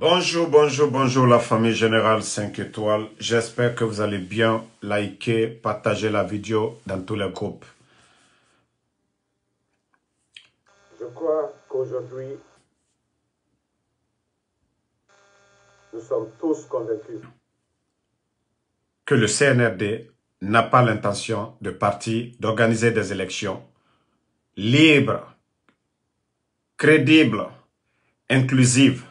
Bonjour, bonjour, bonjour la famille Générale 5 étoiles. J'espère que vous allez bien. liker, partager la vidéo dans tous les groupes. Je crois qu'aujourd'hui, nous sommes tous convaincus que le CNRD n'a pas l'intention de partir d'organiser des élections libres, crédibles, inclusives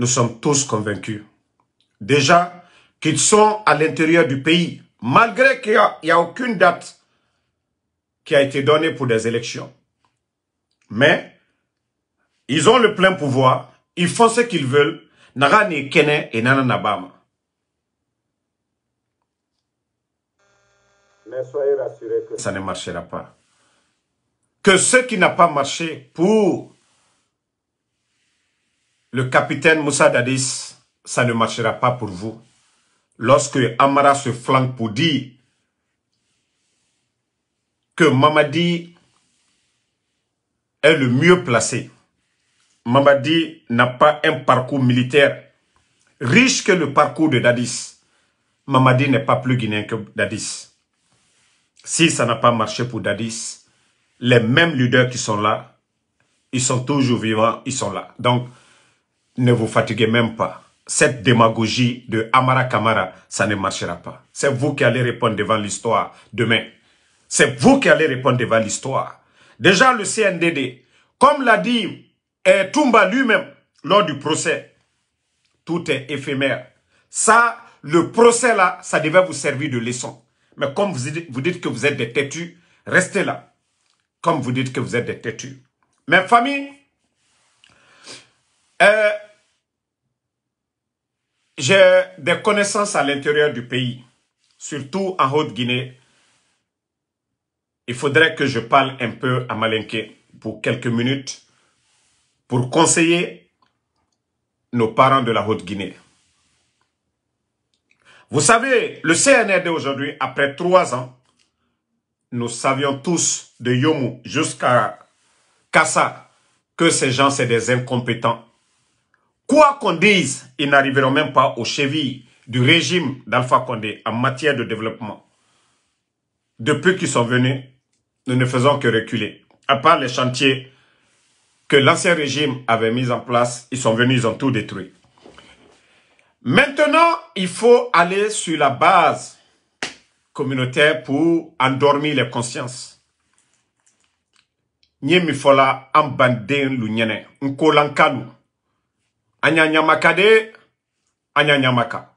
nous sommes tous convaincus. Déjà qu'ils sont à l'intérieur du pays, malgré qu'il n'y a, aucune date qui a été donnée pour des élections. Mais ils ont le plein pouvoir, ils font ce qu'ils veulent, Narani Kené et Nananabama. Mais soyez rassurés que ça ne marchera pas. Que ce qui n'a pas marché pour le capitaine Moussa Dadis, ça ne marchera pas pour vous. Lorsque Amara se flanque pour dire que Mamadi est le mieux placé. Mamadi n'a pas un parcours militaire riche que le parcours de Dadis. Mamadi n'est pas plus guinéen que Dadis. Si ça n'a pas marché pour Dadis, les mêmes leaders qui sont là, ils sont toujours vivants, ils sont là. Donc, ne vous fatiguez même pas. Cette démagogie de Amara Kamara, ça ne marchera pas. C'est vous qui allez répondre devant l'histoire demain. C'est vous qui allez répondre devant l'histoire. Déjà, le CNDD, comme l'a dit eh, lui-même lors du procès, tout est éphémère. Ça, le procès là, ça devait vous servir de leçon. Mais comme vous dites, vous dites que vous êtes des têtus, restez là. Comme vous dites que vous êtes des têtus. Mes familles, euh, j'ai des connaissances à l'intérieur du pays, surtout en Haute-Guinée. Il faudrait que je parle un peu à Malinke pour quelques minutes pour conseiller nos parents de la Haute-Guinée. Vous savez, le CNRD aujourd'hui, après trois ans, nous savions tous de Yomou jusqu'à Kassa que ces gens, c'est des incompétents Quoi qu'on dise, ils n'arriveront même pas aux chevilles du régime d'Alpha Condé en matière de développement. Depuis qu'ils sont venus, nous ne faisons que reculer. À part les chantiers que l'ancien régime avait mis en place, ils sont venus, ils ont tout détruit. Maintenant, il faut aller sur la base communautaire pour endormir les consciences. mi fola Anyanyamaka de nyamaka.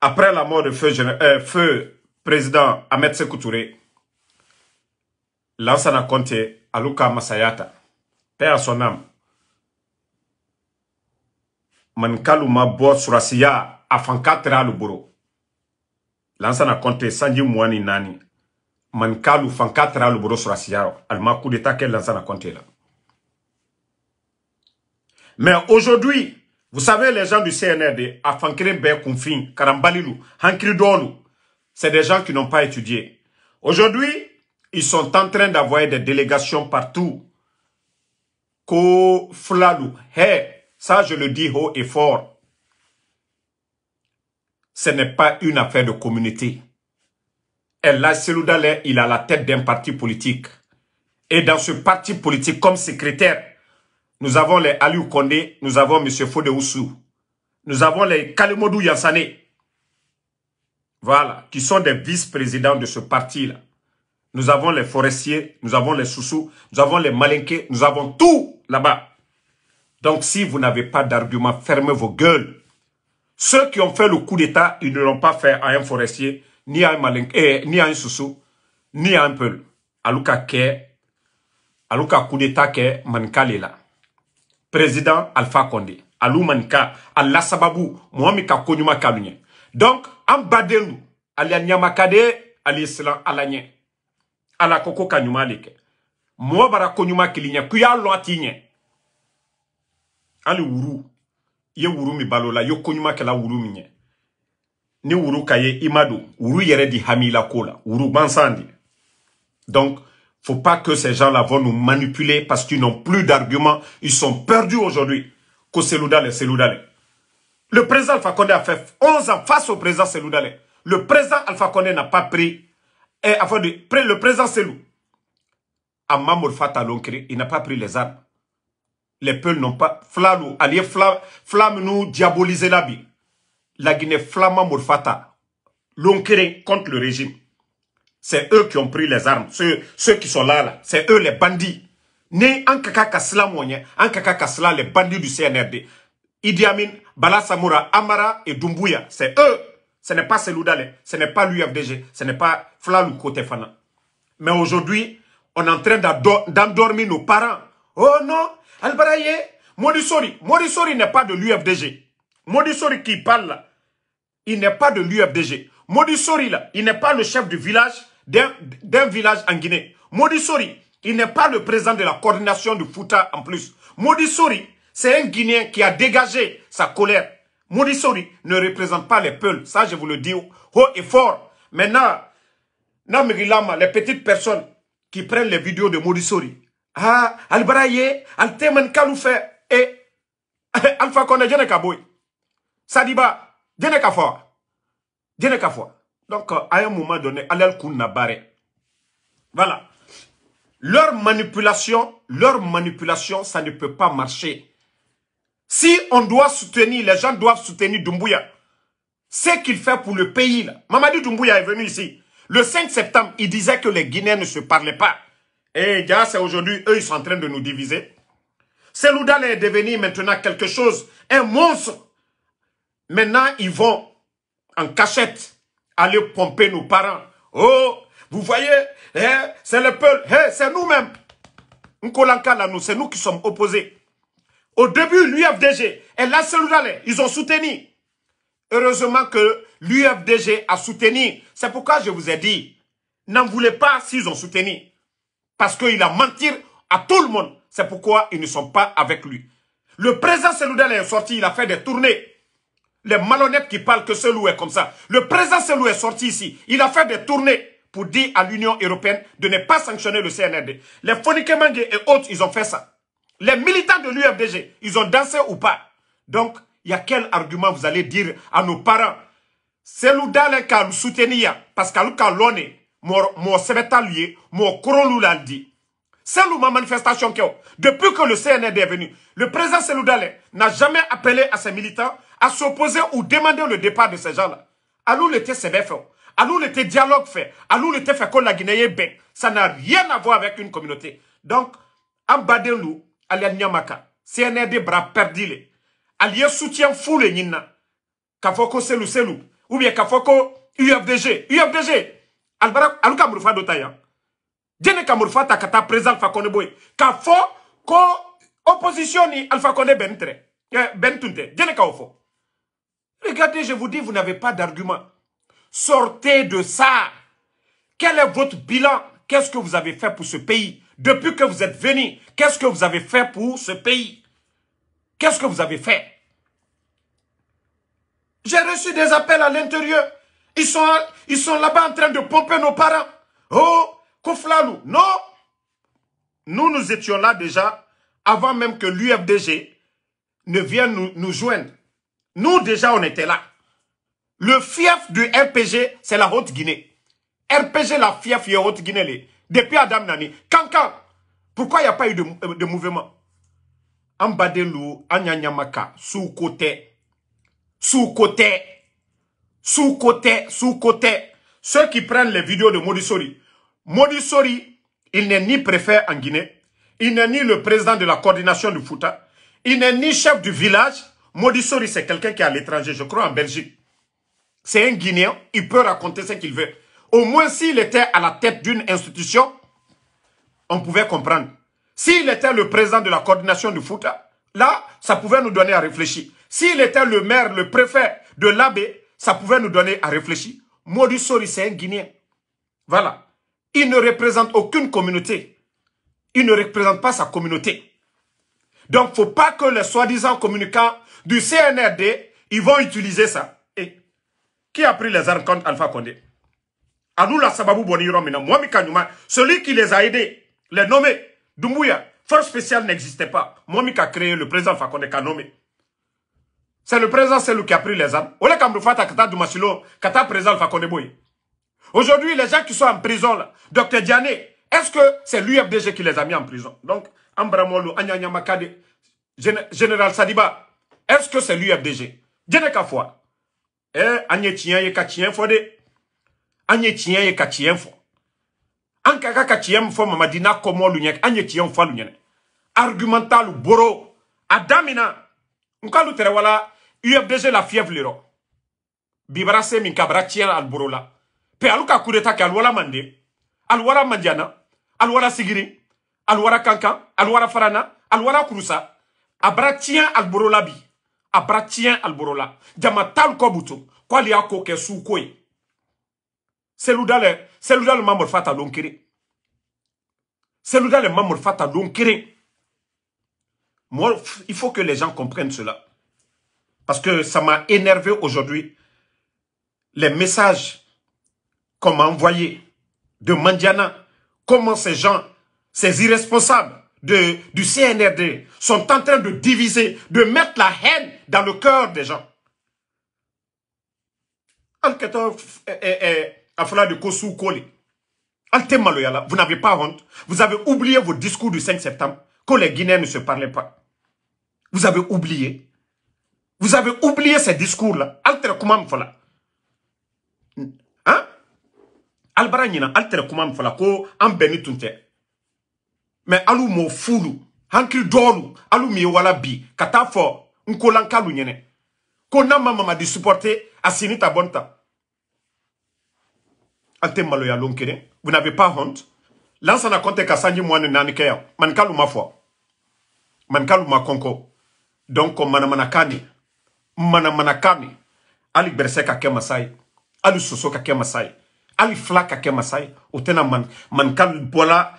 Après la mort de euh, feu, président Ahmed Sekou Touré, Lansana Conté, Aluka Masayata, Père à son âme, Mankaluma Bo Surasiya, Afankatra Luburo. Lansana Conté, Sanji Mouani Nani, Mankalu Fankatra Luburo Surasiya, Alma coup d'état l'ancien Lansana Conté là. Mais aujourd'hui, vous savez, les gens du CNRD, Afankere Karambalilou, Hankridolou, c'est des gens qui n'ont pas étudié. Aujourd'hui, ils sont en train d'envoyer des délégations partout. ça je le dis haut et fort. Ce n'est pas une affaire de communauté. Ella Seloudalé, il a la tête d'un parti politique. Et dans ce parti politique, comme secrétaire, nous avons les Aliou Kondé, nous avons M. Fodeoussou, Nous avons les Kalimodou Yansane. Voilà, qui sont des vice-présidents de ce parti-là. Nous avons les forestiers, nous avons les Soussous, nous avons les Malinqués, nous avons tout là-bas. Donc si vous n'avez pas d'argument, fermez vos gueules. Ceux qui ont fait le coup d'État, ils ne l'ont pas fait à un forestier, ni à un Malinqué, eh, ni à un Soussou, ni à un Peul. Alouka Ké, Alouka coup d'État Ké, Mankale là. président alpha condé alu man ka a ka koɲuman k'alu donc an baden lu ala ɲamaka de ale ye siran ala ɲɛ ala ko ko bara konyuma kili kuya k'u y'a lɔn wuru ye wuru mi balola yo konyuma ye wuru minye ni wuru kaye ye wuru yere di hamila kola wuru gwansan di donc faut pas que ces gens-là vont nous manipuler parce qu'ils n'ont plus d'arguments. Ils sont perdus aujourd'hui. Le président Alpha Condé a fait 11 ans face au président Seloudale. Le président Alpha Condé n'a pas pris. Et eh, avant de prendre le président Selou, à Mamour il n'a pas pris les armes. Les peuples n'ont pas. flamme, nous diaboliser la vie. La Guinée flamme Mamour crée contre le régime. C'est eux qui ont pris les armes. Ceux, ceux qui sont là, là c'est eux les bandits. Né en kaka kasla moyen, en kaka kasla les bandits du CNRD. Idi Amin, Bala Amara et Dumbuya, c'est eux. Ce n'est pas Seloudale, ce n'est pas l'UFDG, ce n'est pas Flalou Kotefana. Mais aujourd'hui, on est en train d'endormir nos parents. Oh non, Albaraye, Modissori, Sori n'est pas de l'UFDG. Sori qui parle là, il n'est pas de l'UFDG. Sori là, il n'est pas le chef du village d'un village en Guinée. Maudissori, il n'est pas le président de la coordination du Fouta en plus. Maudissori, c'est un Guinéen qui a dégagé sa colère. Maudissori ne représente pas les peuls. Ça, je vous le dis haut et fort. Maintenant, les petites personnes qui prennent les vidéos de Maudissori. Ah, Albraye, Altemen Kaloufe et Alpha Kone Sadiba, Djenekafoa. Djenekafoa. Donc, à un moment donné, Alel barré. Voilà. Leur manipulation, leur manipulation, ça ne peut pas marcher. Si on doit soutenir, les gens doivent soutenir Doumbouya. Ce qu'il fait pour le pays, là. Mamadi Doumbouya est venu ici. Le 5 septembre, il disait que les Guinéens ne se parlaient pas. Et eh, déjà, c'est aujourd'hui, eux, ils sont en train de nous diviser. Seloudal est devenu maintenant quelque chose, un monstre. Maintenant, ils vont en cachette aller pomper nos parents. Oh, vous voyez, hein, c'est le peuple, hein, c'est nous-mêmes. nous, c'est nous qui sommes opposés. Au début, l'UFDG et la Seloudale, ils ont soutenu. Heureusement que l'UFDG a soutenu. C'est pourquoi je vous ai dit, n'en voulez pas s'ils ont soutenu. Parce qu'il a menti à tout le monde. C'est pourquoi ils ne sont pas avec lui. Le président Seloudal est sorti, il a fait des tournées. Les malhonnêtes qui parlent que ce loup est comme ça. Le président Selou est sorti ici. Il a fait des tournées pour dire à l'Union européenne de ne pas sanctionner le CNRD. Les Fonikemangue et autres, ils ont fait ça. Les militants de l'UFDG, ils ont dansé ou pas. Donc, il y a quel argument vous allez dire à nos parents C'est nous soutenu, parce qu'alou mo mo l'a dit, ma manifestation Depuis que le CNRD est venu, le président Selou n'a jamais appelé à ses militants à s'opposer ou demander le départ de ces gens-là. Alors, le TCB fait. Alors, le dialogue fait. Alors, le fait que la Guinée est Ça n'a rien à voir avec une communauté. Donc, Ambadelou, Alia Nyamaka, CNRD bras perdus. Alia soutien les Nina. Kafoko Selou Selou. Ou bien Kafoko UFDG. UFDG. Albara, Alou Kamurfa d'Otayan. Hein. Djene Kamurfa Takata présent Fakone Boy. Kafo, ko opposition ni Alpha Kone Bentre. Eh, Bentunte. Djene Kaofo. Regardez, je vous dis, vous n'avez pas d'argument. Sortez de ça. Quel est votre bilan Qu'est-ce que vous avez fait pour ce pays Depuis que vous êtes venu, qu'est-ce que vous avez fait pour ce pays Qu'est-ce que vous avez fait J'ai reçu des appels à l'intérieur. Ils sont, ils sont là-bas en train de pomper nos parents. Oh, nous. Non. Nous, nous étions là déjà avant même que l'UFDG ne vienne nous joindre. Nous, déjà, on était là. Le fief du RPG, c'est la Haute-Guinée. RPG, la fief, la Haute-Guinée. Depuis Adam Nani. quand pourquoi il n'y a pas eu de, euh, mouvement Ambadelou, Anyanyamaka, sous-côté, sous-côté, sous-côté, sous-côté. Ceux qui prennent les vidéos de Modusori. Modusori, il n'est ni préfet en Guinée, il n'est ni le président de la coordination du Fouta, il n'est ni chef du village, Maudissori, c'est quelqu'un qui est à l'étranger, je crois en Belgique. C'est un Guinéen, il peut raconter ce qu'il veut. Au moins, s'il était à la tête d'une institution, on pouvait comprendre. S'il était le président de la coordination du foot, là, ça pouvait nous donner à réfléchir. S'il était le maire, le préfet de l'abbé, ça pouvait nous donner à réfléchir. Sori, c'est un Guinéen. Voilà. Il ne représente aucune communauté. Il ne représente pas sa communauté. Donc, faut pas que les soi-disant communicants du CNRD, ils vont utiliser ça. Et qui a pris les armes contre Alpha Condé Anoula Sababou Boniro celui qui les a aidés, les nommés, Doumbouya, force spéciale n'existait pas. moi qui a créé le président Alpha Condé qui a nommé. C'est le président, c'est lui qui a pris les armes. Ole président Alpha Aujourd'hui, les gens qui sont en prison, là, Dr Diané, est-ce que c'est l'UFDG qui les a mis en prison Donc, Ambramolo, Anya Makade, Général Sadiba. Est-ce que c'est l'UFDG Djene Kafoua. Eh, Agnetien ye Katien Fode. Agnetien ye Katien Fo. Ankaka Katien Fo Mamadina Komo Lunyek. Agnetien Fo Argumental Boro. Adamina. Nkalu wala UFDG la fièvre l'Europe. bibara se min kabara al la pe alu ka kudeta ki alwala mande alu mandiana alwala sigiri Alouara kankan alwara farana alwara kurusa Abra Tien Alborolabi, alborola bi alborola jama tal kɔ butu k'ale y'a le kɛ su ko ye moi il faut que les gens comprennent cela parce que ça m'a énervé aujourd'hui les messages qu'on m'a envoyés de Mandiana comment ces gens ces irresponsables de, du CNRD sont en train de diviser, de mettre la haine dans le cœur des gens. Eh, eh, eh, vous n'avez pas honte. Vous avez oublié vos discours du 5 septembre, que les Guinéens ne se parlaient pas. Vous avez oublié. Vous avez oublié ces discours-là. Alter Koumam Fala. Hein? Albara Altera Alter Koumam Fala, ko en mais alu m'o fulu Hankri Dolu, alu mi wala bi ka taa fɔ nkolankalu ko n'a ma de supporter a ta bonta. Alte vous n'avez pas honte lansana kɔnte ka sanji mɔni naani kɛ man manikalu ma man manikalu ma konko, donc mana kani, manamanakan mana hali Ali ali kɛ masa ali soso ka kɛ ali man manikalu bola.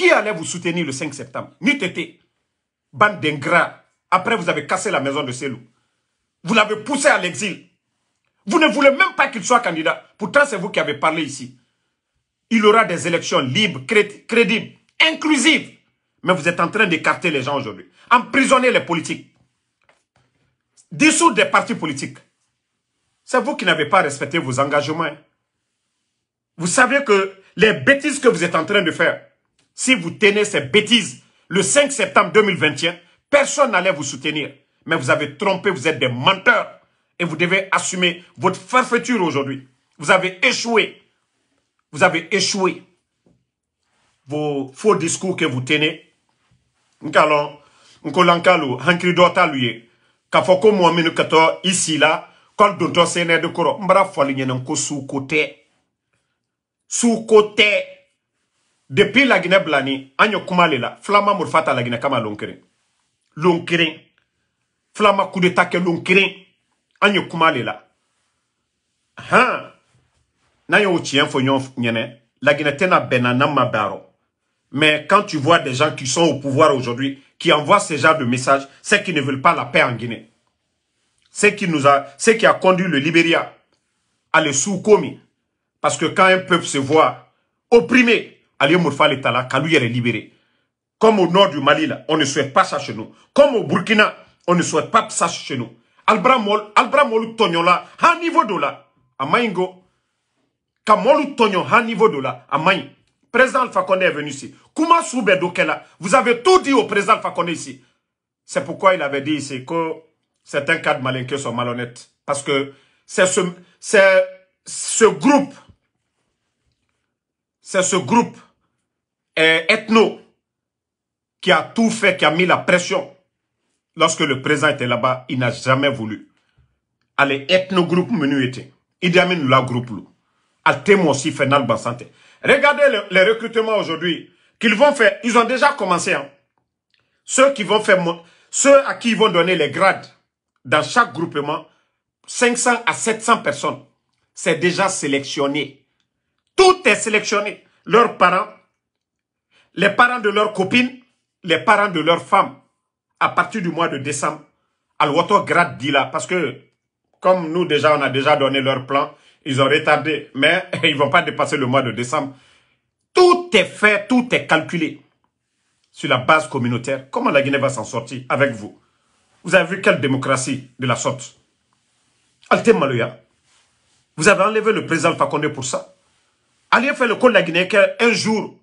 Qui allait vous soutenir le 5 septembre N'eût Bande d'ingrats. Après, vous avez cassé la maison de loups Vous l'avez poussé à l'exil. Vous ne voulez même pas qu'il soit candidat. Pourtant, c'est vous qui avez parlé ici. Il aura des élections libres, crédibles, inclusives. Mais vous êtes en train d'écarter les gens aujourd'hui. Emprisonner les politiques. Dissoudre des partis politiques. C'est vous qui n'avez pas respecté vos engagements. Vous savez que les bêtises que vous êtes en train de faire, si vous tenez ces bêtises le 5 septembre 2021, personne n'allait vous soutenir. Mais vous avez trompé, vous êtes des menteurs. Et vous devez assumer votre forfaiture aujourd'hui. Vous avez échoué. Vous avez échoué. Vos faux discours que vous tenez. nous Kafoko ici là, quand de Sous côté depuis la guinée ni Anyo Kumalela, Flama Murfata la Guinée kama lon kelen Flama Kudetake filama kouma kɛ lon Nayo an fonyon nyene. la guinée Tena mais quand tu vois des gens qui sont au pouvoir aujourd'hui qui envoient ce genre de messages c'est qu'ils ne veulent pas la paix en Guinée c'est qui nous a qui a conduit le Libéria à le sous-commis parce que quand un peuple se voit opprimé Ali Mourfal Tala, là, est libéré. Comme au nord du Mali, là, on ne souhaite pas ça chez nous. Comme au Burkina, on ne souhaite pas ça chez nous. Albra Mol, Albra Mol à niveau de là, à Maingo. Kamolu Tognon, à niveau de là, à Main. Président Alpha est venu ici. Kouma Soube Dokela, vous avez tout dit au président Alpha ici. C'est pourquoi il avait dit ici que certains cadres malinqués sont malhonnêtes. Parce que c'est ce, ce groupe, c'est ce groupe euh, ethno qui a tout fait, qui a mis la pression. Lorsque le président était là-bas, il n'a jamais voulu allez ethno groupe menu était. la groupe lou. témoigné aussi Regardez les recrutements aujourd'hui qu'ils vont faire. Ils ont déjà commencé. Hein. Ceux qui vont faire, ceux à qui ils vont donner les grades dans chaque groupement, 500 à 700 personnes, c'est déjà sélectionné. Tout est sélectionné. Leurs parents, les parents de leurs copines, les parents de leurs femmes, à partir du mois de décembre, à l'autograde d'Ila. parce que comme nous déjà, on a déjà donné leur plan, ils ont retardé, mais ils vont pas dépasser le mois de décembre. Tout est fait, tout est calculé sur la base communautaire. Comment la Guinée va s'en sortir avec vous Vous avez vu quelle démocratie de la sorte Alte Maloya, vous avez enlevé le président Fakonde pour ça. Allez faire le col de la Guinée Un jour,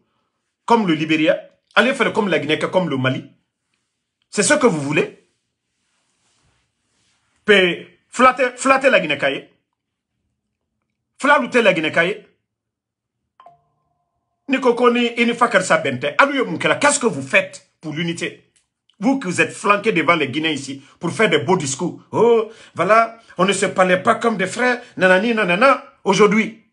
comme le Libéria, allez faire comme la Guinée, comme le Mali. C'est ce que vous voulez. Puis, flatter, la Guinée, flatter la Guinée, Qu'est-ce que vous faites pour l'unité Vous qui vous êtes flanqué devant les Guinéens ici pour faire des beaux discours. Oh, voilà, on ne se parlait pas comme des frères. Aujourd'hui,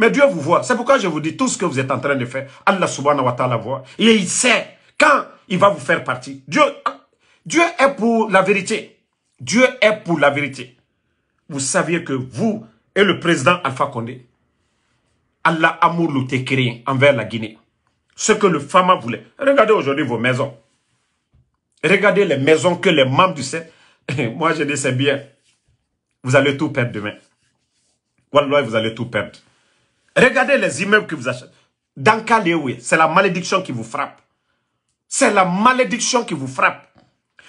mais Dieu vous voit. C'est pourquoi je vous dis tout ce que vous êtes en train de faire. Allah subhanahu wa ta'ala voit. Et il sait quand il va vous faire partie. Dieu, Dieu est pour la vérité. Dieu est pour la vérité. Vous saviez que vous et le président Alpha Condé, Allah amour le envers la Guinée. Ce que le Fama voulait. Regardez aujourd'hui vos maisons. Regardez les maisons que les membres du CET. Moi, je dis c'est bien. Vous allez tout perdre demain. Wallah, vous allez tout perdre. Regardez les immeubles que vous achetez. Dans c'est la malédiction qui vous frappe. C'est la malédiction qui vous frappe.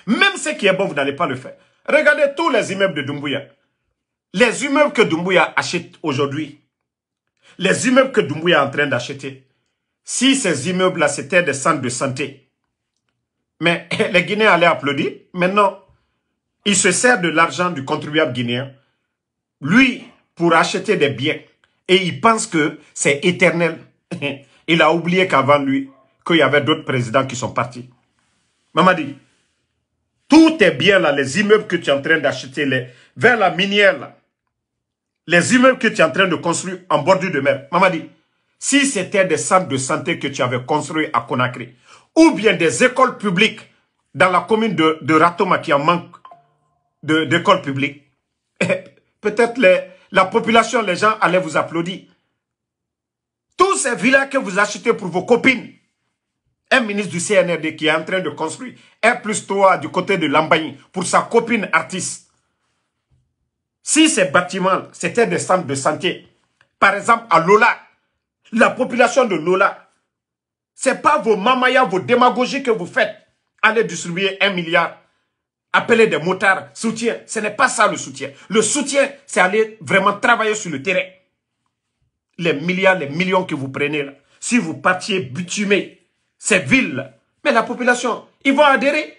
Même ce qui est bon, vous n'allez pas le faire. Regardez tous les immeubles de Dumbuya. Les immeubles que Dumbuya achète aujourd'hui, les immeubles que Dumbuya est en train d'acheter, si ces immeubles-là, c'était des centres de santé, mais les Guinéens allaient applaudir. Maintenant, il se sert de l'argent du contribuable guinéen, lui, pour acheter des biens. Et il pense que c'est éternel. Il a oublié qu'avant lui, qu'il y avait d'autres présidents qui sont partis. Maman dit, tout est bien là, les immeubles que tu es en train d'acheter, vers la minière les immeubles que tu es en train de construire en bordure de mer. Maman dit, si c'était des centres de santé que tu avais construits à Conakry, ou bien des écoles publiques dans la commune de, de Ratoma qui en manque d'écoles publiques, peut-être les, la population, les gens allaient vous applaudir. Tous ces villas que vous achetez pour vos copines, un ministre du CNRD qui est en train de construire un plus 3 du côté de Lambani pour sa copine artiste. Si ces bâtiments, c'était des centres de santé, par exemple à Lola, la population de Lola, c'est pas vos mamayas, vos démagogies que vous faites. Allez distribuer un milliard appeler des motards, soutien. Ce n'est pas ça le soutien. Le soutien, c'est aller vraiment travailler sur le terrain. Les milliards, les millions que vous prenez là. Si vous partiez butumer ces villes, mais la population, ils vont adhérer.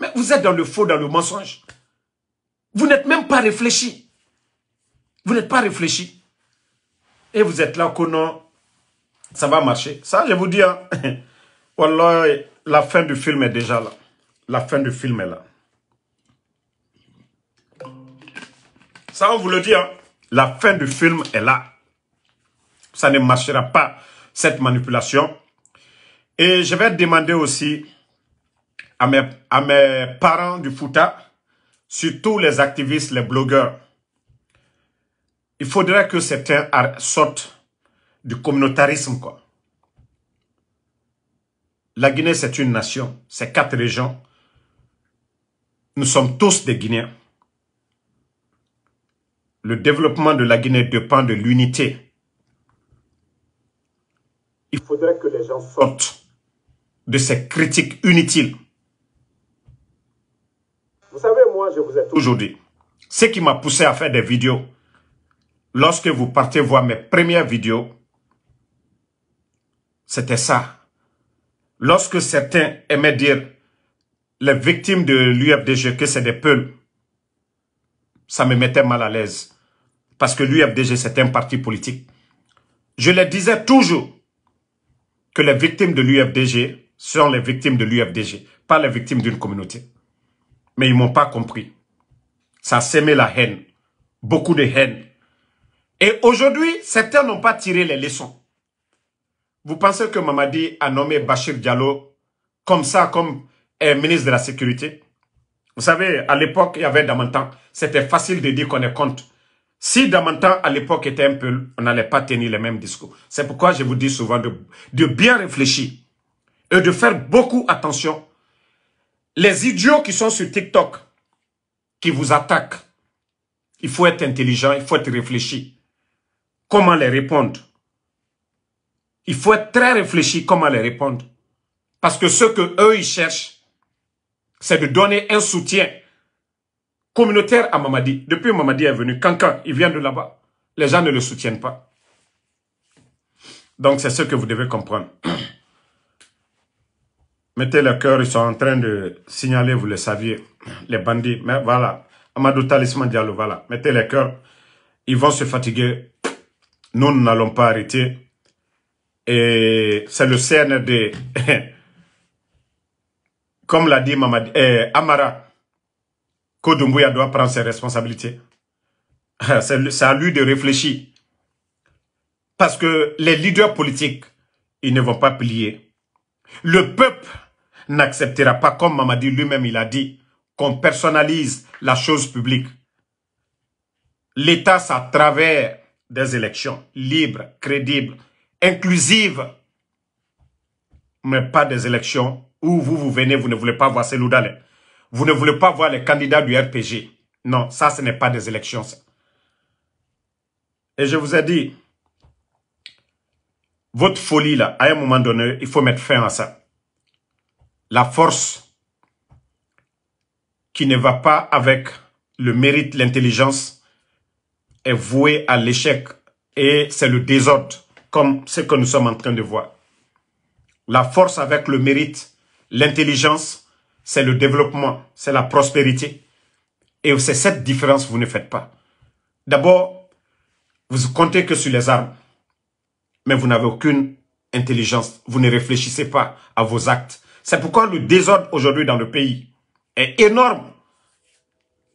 Mais vous êtes dans le faux, dans le mensonge. Vous n'êtes même pas réfléchi. Vous n'êtes pas réfléchi. Et vous êtes là que non, ça va marcher. Ça, je vous dis, hein. la fin du film est déjà là la fin du film est là. Ça, on vous le dit, hein. la fin du film est là. Ça ne marchera pas, cette manipulation. Et je vais demander aussi à mes, à mes parents du Futa, surtout les activistes, les blogueurs, il faudrait que certains sortent du communautarisme. Quoi. La Guinée, c'est une nation, c'est quatre régions. Nous sommes tous des Guinéens. Le développement de la Guinée dépend de l'unité. Il faudrait que les gens sortent de ces critiques inutiles. Vous savez, moi, je vous ai toujours dit, ce qui m'a poussé à faire des vidéos, lorsque vous partez voir mes premières vidéos, c'était ça. Lorsque certains aimaient dire les victimes de l'UFDG, que c'est des peuls, ça me mettait mal à l'aise. Parce que l'UFDG, c'est un parti politique. Je les disais toujours que les victimes de l'UFDG sont les victimes de l'UFDG, pas les victimes d'une communauté. Mais ils m'ont pas compris. Ça a la haine. Beaucoup de haine. Et aujourd'hui, certains n'ont pas tiré les leçons. Vous pensez que Mamadi a nommé Bachir Diallo comme ça, comme est ministre de la Sécurité. Vous savez, à l'époque, il y avait Damantan. C'était facile de dire qu'on est contre. Si Damantan, à l'époque, était un peu, on n'allait pas tenir les mêmes discours. C'est pourquoi je vous dis souvent de, bien réfléchir et de faire beaucoup attention. Les idiots qui sont sur TikTok, qui vous attaquent, il faut être intelligent, il faut être réfléchi. Comment les répondre Il faut être très réfléchi comment les répondre. Parce que ce que eux ils cherchent, c'est de donner un soutien communautaire à Mamadi. Depuis Mamadi est venu, Kankan, il vient de là-bas. Les gens ne le soutiennent pas. Donc c'est ce que vous devez comprendre. Mettez le cœur, ils sont en train de signaler, vous le saviez, les bandits. Mais voilà, Amadou Talisman Diallo, voilà. Mettez le cœur, ils vont se fatiguer. Nous n'allons pas arrêter. Et c'est le CNRD Comme l'a dit eh, Amara, Kodumbuya doit prendre ses responsabilités. Ah, c'est à lui de réfléchir. Parce que les leaders politiques, ils ne vont pas plier. Le peuple n'acceptera pas, comme Mamadi lui-même il a dit, qu'on personnalise la chose publique. L'État, ça à travers des élections libres, crédibles, inclusives, mais pas des élections où vous, vous venez, vous ne voulez pas voir Seloudal. Vous ne voulez pas voir les candidats du RPG. Non, ça, ce n'est pas des élections. Et je vous ai dit, votre folie, là, à un moment donné, il faut mettre fin à ça. La force qui ne va pas avec le mérite, l'intelligence, est vouée à l'échec. Et c'est le désordre, comme ce que nous sommes en train de voir. La force avec le mérite, L'intelligence, c'est le développement, c'est la prospérité. Et c'est cette différence que vous ne faites pas. D'abord, vous comptez que sur les armes, mais vous n'avez aucune intelligence. Vous ne réfléchissez pas à vos actes. C'est pourquoi le désordre aujourd'hui dans le pays est énorme.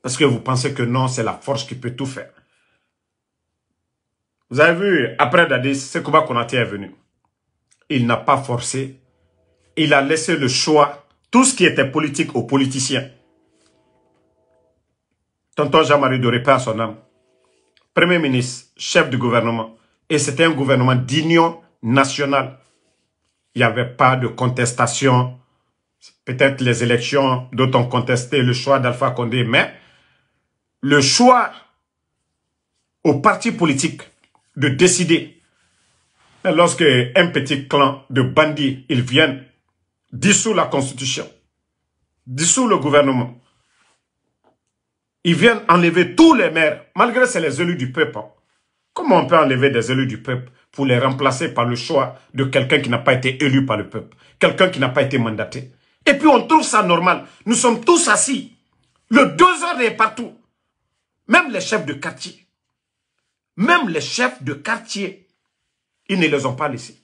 Parce que vous pensez que non, c'est la force qui peut tout faire. Vous avez vu, après Dadis, a Konaté est venu. Il n'a pas forcé il a laissé le choix, tout ce qui était politique aux politiciens. Tonton Jean-Marie Doré, son âme, Premier ministre, chef du gouvernement, et c'était un gouvernement d'union nationale. Il n'y avait pas de contestation. Peut-être les élections, dont on le choix d'Alpha Condé, mais le choix aux partis politiques de décider. Lorsque un petit clan de bandits, ils viennent dissout la Constitution, dissout le gouvernement. Ils viennent enlever tous les maires, malgré c'est les élus du peuple. Hein. Comment on peut enlever des élus du peuple pour les remplacer par le choix de quelqu'un qui n'a pas été élu par le peuple, quelqu'un qui n'a pas été mandaté Et puis on trouve ça normal. Nous sommes tous assis. Le deux heures est partout. Même les chefs de quartier. Même les chefs de quartier, ils ne les ont pas laissés.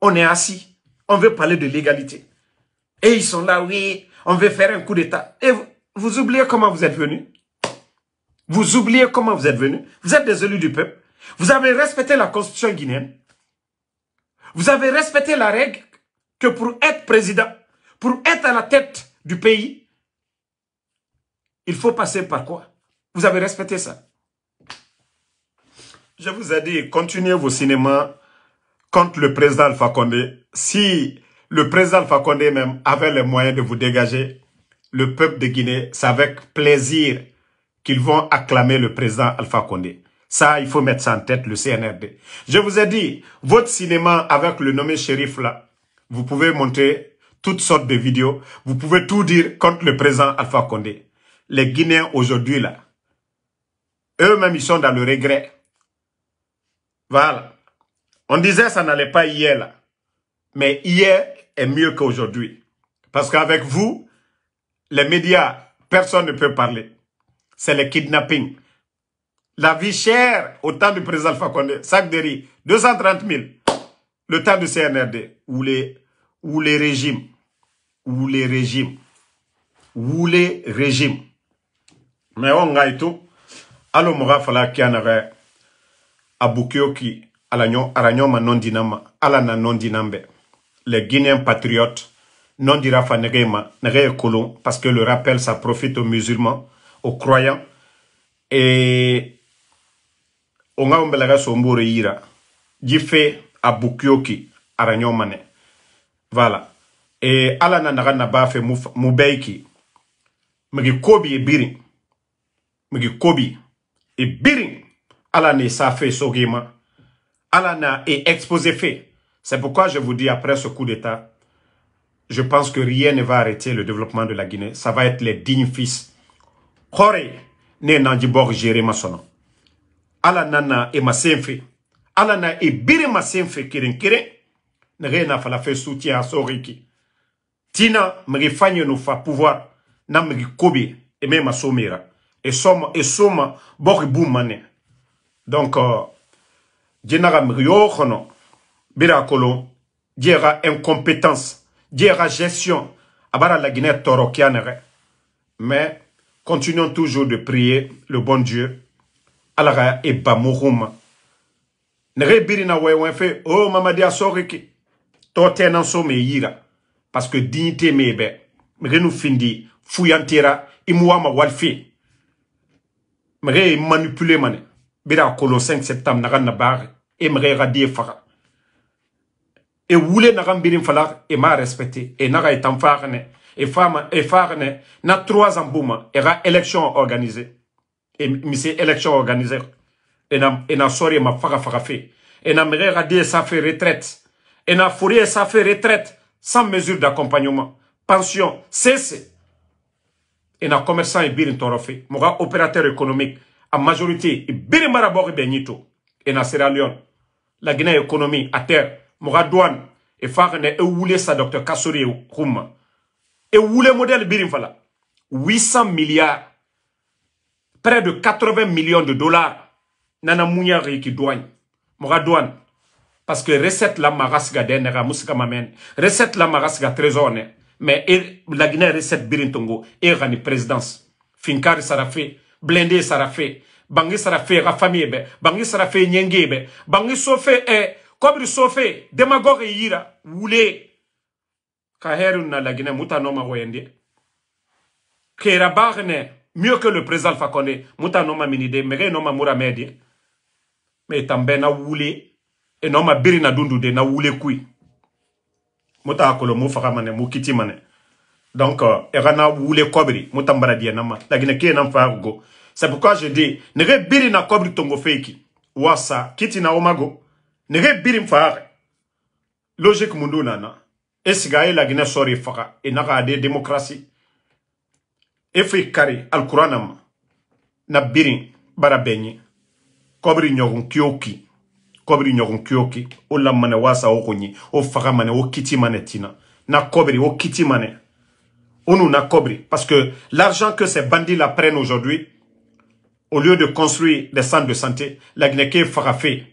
On est assis. On veut parler de l'égalité. Et ils sont là, oui, on veut faire un coup d'État. Et vous, oubliez comment vous êtes venus. Vous oubliez comment vous êtes venus. Vous êtes des élus du peuple. Vous avez respecté la constitution guinéenne. Vous avez respecté la règle que pour être président, pour être à la tête du pays, il faut passer par quoi Vous avez respecté ça. Je vous ai dit, continuez vos cinémas contre le président Alpha Condé, si le président Alpha Condé même avait les moyens de vous dégager, le peuple de Guinée, c'est avec plaisir qu'ils vont acclamer le président Alpha Condé. Ça, il faut mettre ça en tête, le CNRD. Je vous ai dit, votre cinéma avec le nommé shérif là, vous pouvez monter toutes sortes de vidéos, vous pouvez tout dire contre le président Alpha Condé. Les Guinéens aujourd'hui là, eux-mêmes, ils sont dans le regret. Voilà. On disait ça n'allait pas hier là. Mais hier est mieux qu'aujourd'hui. Parce qu'avec vous, les médias, personne ne peut parler. C'est le kidnapping. La vie chère au temps du président Fakonde, sac de riz, 230 000. Le temps du CNRD, ou les, les régimes, ou les régimes, ou les régimes. Mais on a tout. Alors, on il qu'il y en avait à araɲɔ ma nɔn Alana ma non dinama alana non dinambe le guinéen patriote non dira fa parce que le rappel ça profite aux musulmans aux croyants et on a bɛ laga so n yira voilà Et Alana naga na ba fɛ mu kobi e birin migi kobi e birin Alane ne sa fe Alana et exposé fait. C'est pourquoi je vous dis, après ce coup d'État, je pense que rien ne va arrêter le développement de la Guinée. Ça va être les dignes fils. Horé, né Nandibor géré Massono. Alana et Massenfe. Alana et Bire Massenfe Kirin Kirin. N'a la faire soutien à Soriki. Tina, mri fagne nous fa pouvoir. Na mri kobi. Et même à Somera. Et soma, et soma, bori mané. Donc, euh, jenaga miriyo xono bira kolon jega incompétence la gestion abara la guinée toro mais continuons toujours de prier le bon dieu alaga e bamuxuma nege birina wewen fe o oh, mamadi oh Tote to tenan so me yira parce que dignité me M're migenu findi fuyantera i ma walfi M're manipulé manipule bira kolo 5 septembre naga na bar e radier radie voulez e wule naga mbirin fala et ma respecté e naga etan farne et femme et farne na trois ans bouma e ra élection organisée Et mise élection organisée et na et na sori e ma faga faga fe et na mre radier ça fait retraite et na forie ça fait retraite sans mesure d'accompagnement pension cesse et na commerçant et birin torofe moga opérateur économique en majorité et bien bɔgɔ Benito et to e na la guinée économie à terre mɔgɔ douane e fa e sa docteur kasori ye kuma e wule modèle birim fala 800 milliards près de 80 millions de dollars nana muɲa qui douane mɔgɔ douane parce que recette la marasga siga la nɛga musika recette la marasga siga mais e, la guinée recette Birintongo tongo e gani présidence finkari sarafe blende sarafe bangi sarafe ka famille be bangi sarafe nyenge be bangi sofe e kobri sofe demagogue yira wule ka heru na lagine muta no magoyende kera bagne mieux que le président Alpha Condé muta no minide mege no mura medie me tambe na wule e no biri na dundu de na wule kui muta akolo mu faga mane mu kiti mane donc e eh, gana wule kobri muta mbaradiye nama lagine ke nan fa C'est pourquoi je dis, ne biri na kobri tongo feiki. Wasa, kiti na omago. ne birin mfahare. Logique mundu nana. Esigaye la Guinée sori faka. Et naka ade démocratie. Efe kari al kuranama. Na biri barabenye. Kobri nyogun kyoki, Kobri nyogun kyoki, O lamane wasa okonyi. O faka mane o kiti mane tina. Na kobri o kiti mane. onu nous n'a Parce que l'argent que ces bandits la prennent aujourd'hui, au lieu de construire des centres de santé, la Guinée Farafé,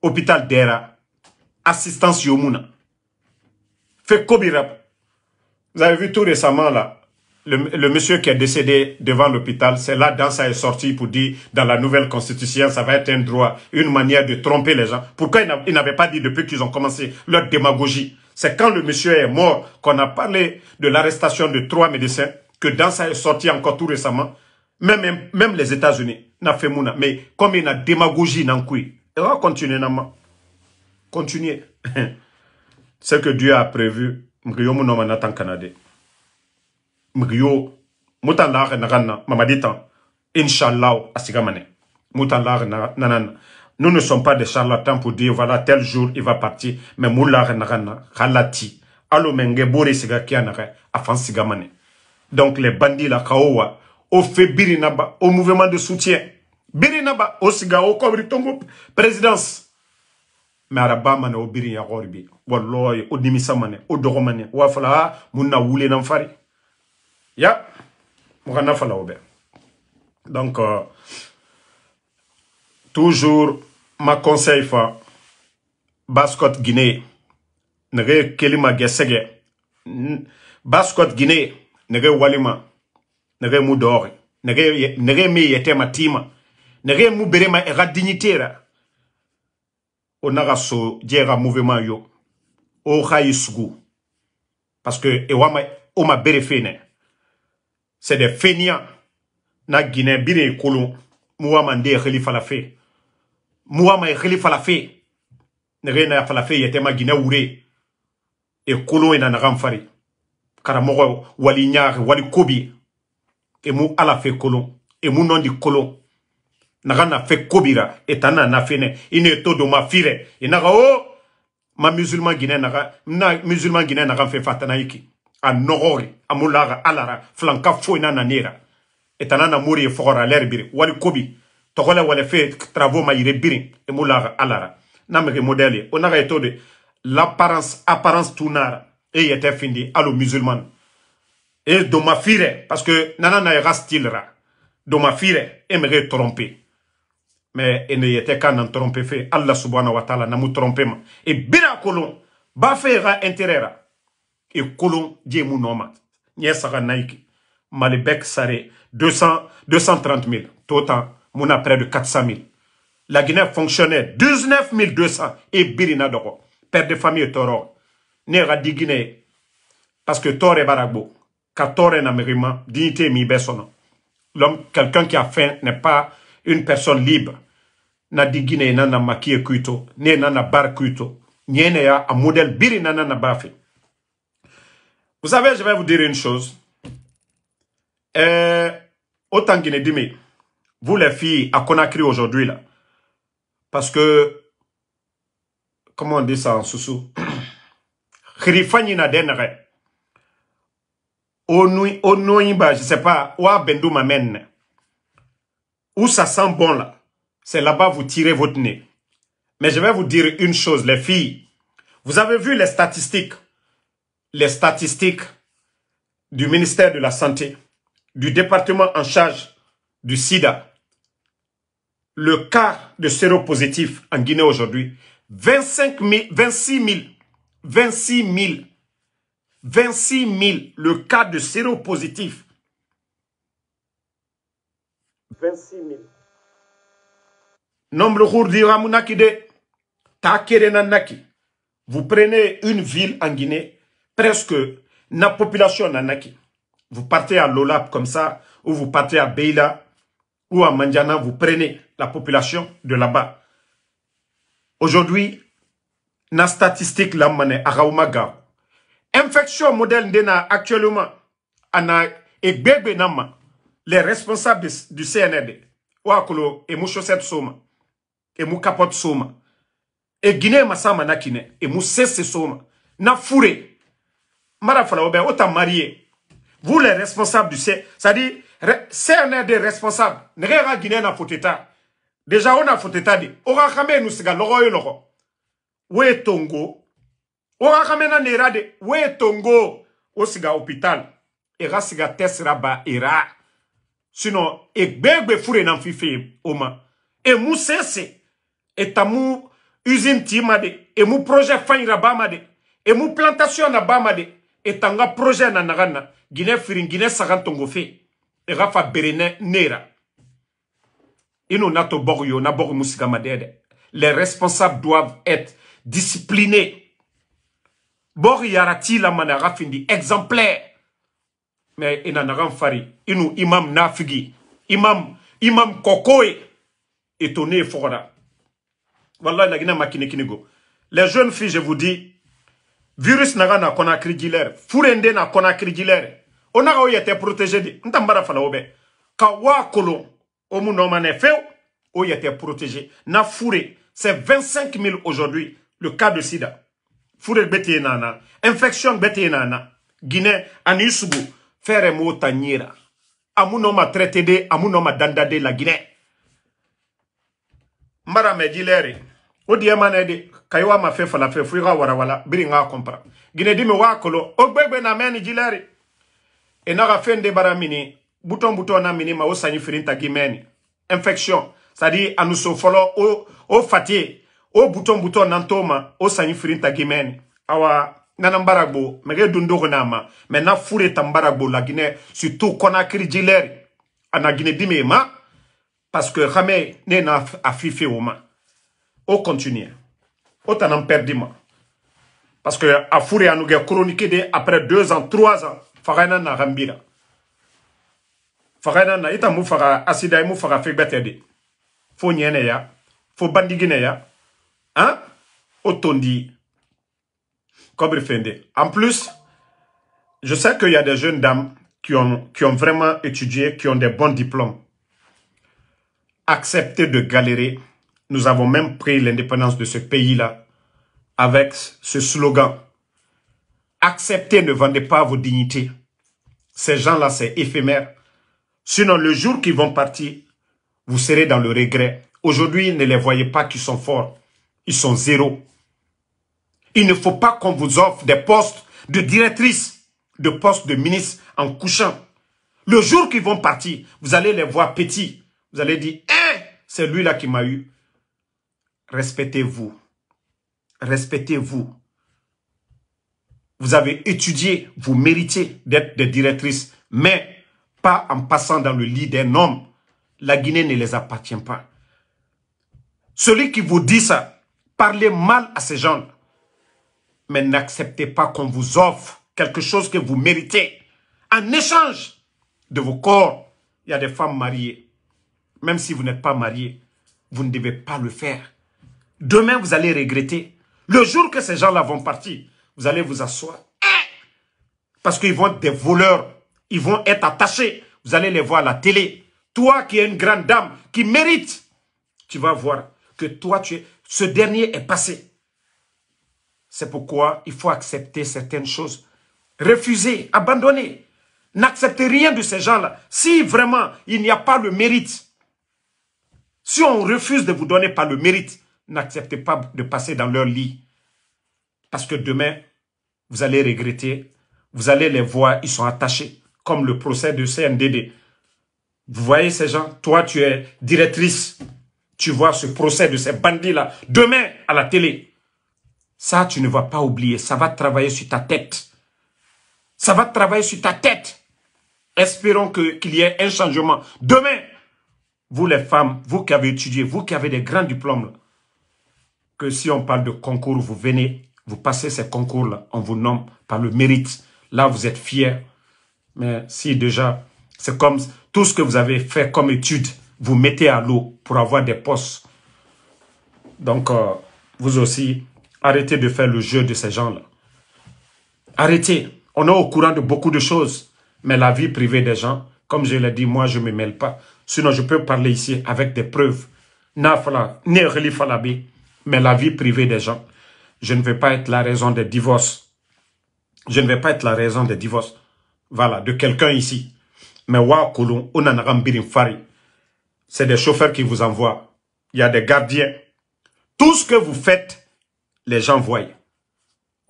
hôpital d'Era, assistance Yomuna, fait Vous avez vu tout récemment là, le, monsieur qui est décédé devant l'hôpital, c'est là dans ça est sorti pour dire dans la nouvelle constitution, ça va être un droit, une manière de tromper les gens. Pourquoi ils n'avaient pas dit depuis qu'ils ont commencé leur démagogie C'est quand le monsieur est mort qu'on a parlé de l'arrestation de trois médecins, que dans ça est sorti encore tout récemment, même, même les États-Unis, n'a fait mouna. Mais comme il y a démagogie dans le il va continuer. Continuer. Ce que Dieu a prévu, Mrio Mounoman en Canada. Mrio, Moutandar Narana, Mamaditan, Inch'Allah, Asigamane. Moutandar Nanana. Nous ne sommes pas des charlatans pour dire, voilà, tel jour, il va partir. Mais Moular Narana, Khalati, Alomenge, Bore Sigakianare, Afan Sigamane. Donc les bandits, la Kaowa, au fait Birinaba, au mouvement de soutien. Birinaba, au siga, au kobri tongo présidence. Mais araba ne Au biri Au gorbi. au o au mane, o dogo fari. Ya, mwana fala obe. Donc, euh, toujours, ma conseil fa, Bascot Guinée, nere kelima gesege. Bascot Guinée, nere walima nege mu doori nege reme me matima tima nege mu ma so jega mouvement yo o khayi parce que e wama o ma bere c'est des fainéants na guinée bire kolon mu wama khalifa la fe mu wama khalifa e la fe na fe ma guiné ina e e na wali nyaare emu ala fe kolon emu nondi kolon naga na fe kobira etana na fene Ine to do ma fire Et naga oh, ma musulman guinéna naga na musulman guinéna naga fe fatana a norori. a mu flanka alara na nanera Etana na mori e fora wali kobi tɔgɔlɛ wale fe travaux ma yire biri e alara na me modèle On naga e de l'apparence apparence tunara était e fini findi alo musulman ma domafire parce que nana na era stilra domafire aimerait tromper mais il n'y était qu'à nan tromper fait allah subhanahu wa ta'ala tromper ma Et bira kolon ba fera et interera Et kolon je mu noma nye saga malibek sare 230 000 total mon près de 400 000 la Guinée fonctionnait 19 200 et birina doko père de famille toro Nera ra Guinée parce que Toro est baragbo ka tort dignité mi besona. L'homme, quelqu'un qui a faim n'est pas une personne libre. Na digine nana makie kuito, ne nana bar kuito, nyene ya a modèle biri nana na bafi. Vous savez, je vais vous dire une chose. Euh, autant qu'il dit, vous les filles à Conakry aujourd'hui là, parce que, comment on dit ça en soussou? Khirifani na denere bah, je sais pas, où Bendou m'amène? où ça sent bon là, c'est là-bas vous tirez votre nez. Mais je vais vous dire une chose, les filles. Vous avez vu les statistiques, les statistiques du ministère de la Santé, du département en charge du sida. Le cas de séropositif en Guinée aujourd'hui, 25 000, 26 000, 26 000 26 000 le cas de séropositif. 26 000. Nombre Vous prenez une ville en Guinée, presque la population Nanaki. Vous partez à Lolap comme ça, ou vous partez à Beila, ou à Mandiana, vous prenez la population de là-bas. Aujourd'hui, la statistique à Raumaga infection modèle d'ena actuellement ana bébé nama les responsables du CNRD wakolo mou chaussette soma mou capote soma e guinée masama na et mou cesse soma na fouré mara fala obe ota marié vous les responsables du C cest dit dire CNRD responsable ne pas guinée na foteta déjà on a état dit, aura jamais nous siga logo yo logo tongo o na nera de we tongo osiga hôpital? ega siga te ba era sinon e gbegbe fure na oma e mou sese e mou usine ti ma Et e projet fin ba made. e plantation na ba made. etanga projet na naga guinée firin guinée sagan tongo fe ega fa nera ino na to na musika les responsables doivent être disciplinés bori yarati la managa findi exemplaire mais ina nagan fari inu imam nafigi imam imam Kokoy, étonné fogora la gina makine kinigo les jeunes filles je vous dis virus naga na konakri jilere furende na konakri jilere onaga était protégé di ntambara fala obe ka wa kolon omu nomane few oyete protégé na fure c'est 25 000 aujourd'hui le cas de sida fure bete infection bete nana guinée ani faire fere mo amu ma traité de amuno ma danda de la guinée Marame mejilere o die ma fait la wala bilinga kompra guinée dimi wa kolo o na meni enaga fende bara mini buton buton na mini ma osany firinta gimeni infection c'est-à-dire folo o au fatie o buton buton nantoma ma o sanɲi firinta awa nana mbaragbo, mege dundo kɔni ma mɛ na fure la guiné surtout kɔnakiri a na dime dimi ma parce que xame nena na a fife o ma o continuer, o tanam perdima. perdiment, parce que a a nugɛ chronique de après deux ans trois ans fagana na rambira, fagana na ita mu fara asida e mu fara fegbɛtɛ de fo ɲɛ ya fo bandigi hein, dit, Fende. En plus, je sais qu'il y a des jeunes dames qui ont, qui ont vraiment étudié, qui ont des bons diplômes. Acceptez de galérer. Nous avons même pris l'indépendance de ce pays-là avec ce slogan. Acceptez, ne vendez pas vos dignités. Ces gens-là, c'est éphémère. Sinon, le jour qu'ils vont partir, vous serez dans le regret. Aujourd'hui, ne les voyez pas qui sont forts ils sont zéro. Il ne faut pas qu'on vous offre des postes de directrice, de postes de ministre en couchant. Le jour qu'ils vont partir, vous allez les voir petits. Vous allez dire, hein, c'est lui-là qui m'a eu. Respectez-vous. Respectez-vous. Vous avez étudié, vous méritez d'être des directrices, mais pas en passant dans le lit d'un homme. La Guinée ne les appartient pas. Celui qui vous dit ça, Parlez mal à ces gens Mais n'acceptez pas qu'on vous offre quelque chose que vous méritez. En échange de vos corps, il y a des femmes mariées. Même si vous n'êtes pas marié, vous ne devez pas le faire. Demain, vous allez regretter. Le jour que ces gens-là vont partir, vous allez vous asseoir. Parce qu'ils vont être des voleurs. Ils vont être attachés. Vous allez les voir à la télé. Toi qui es une grande dame, qui mérite, tu vas voir que toi, tu es... Ce dernier est passé. C'est pourquoi il faut accepter certaines choses. Refuser, abandonner. N'acceptez rien de ces gens-là. Si vraiment il n'y a pas le mérite, si on refuse de vous donner pas le mérite, n'acceptez pas de passer dans leur lit. Parce que demain, vous allez regretter. Vous allez les voir, ils sont attachés. Comme le procès de CNDD. Vous voyez ces gens Toi, tu es directrice tu vois ce procès de ces bandits-là demain à la télé. Ça, tu ne vas pas oublier. Ça va travailler sur ta tête. Ça va travailler sur ta tête. Espérons qu'il y ait un changement. Demain, vous les femmes, vous qui avez étudié, vous qui avez des grands diplômes, que si on parle de concours, vous venez, vous passez ces concours-là, on vous nomme par le mérite. Là, vous êtes fiers. Mais si déjà, c'est comme tout ce que vous avez fait comme étude, vous mettez à l'eau pour avoir des postes. Donc, euh, vous aussi, arrêtez de faire le jeu de ces gens-là. Arrêtez. On est au courant de beaucoup de choses, mais la vie privée des gens, comme je l'ai dit, moi, je ne me mêle pas. Sinon, je peux parler ici avec des preuves. Mais la vie privée des gens, je ne vais pas être la raison des divorces. Je ne vais pas être la raison des divorces. Voilà, de quelqu'un ici. Mais wa on a fari c'est des chauffeurs qui vous envoient. Il y a des gardiens. Tout ce que vous faites, les gens voient.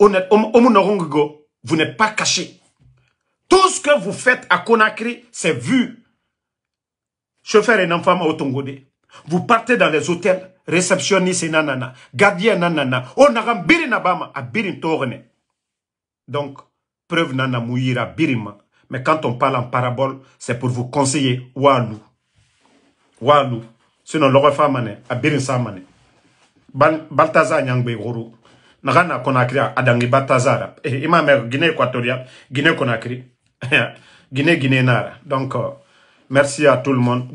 Vous n'êtes pas caché. Tout ce que vous faites à Conakry, c'est vu. Chauffeur et enfant au Tongode. Vous partez dans les hôtels, réceptionniste et nanana, gardien nanana. On oh, a un à birin Donc, preuve nana mouira birima. Mais quand on parle en parabole, c'est pour vous conseiller ou à nous. walu sino mane a birin samane bal baltaza nyangbe guru kona kria adangi baltazara eh, gine eh, guinée gine guinée kri guinée guinée nara donc euh, merci à tout le monde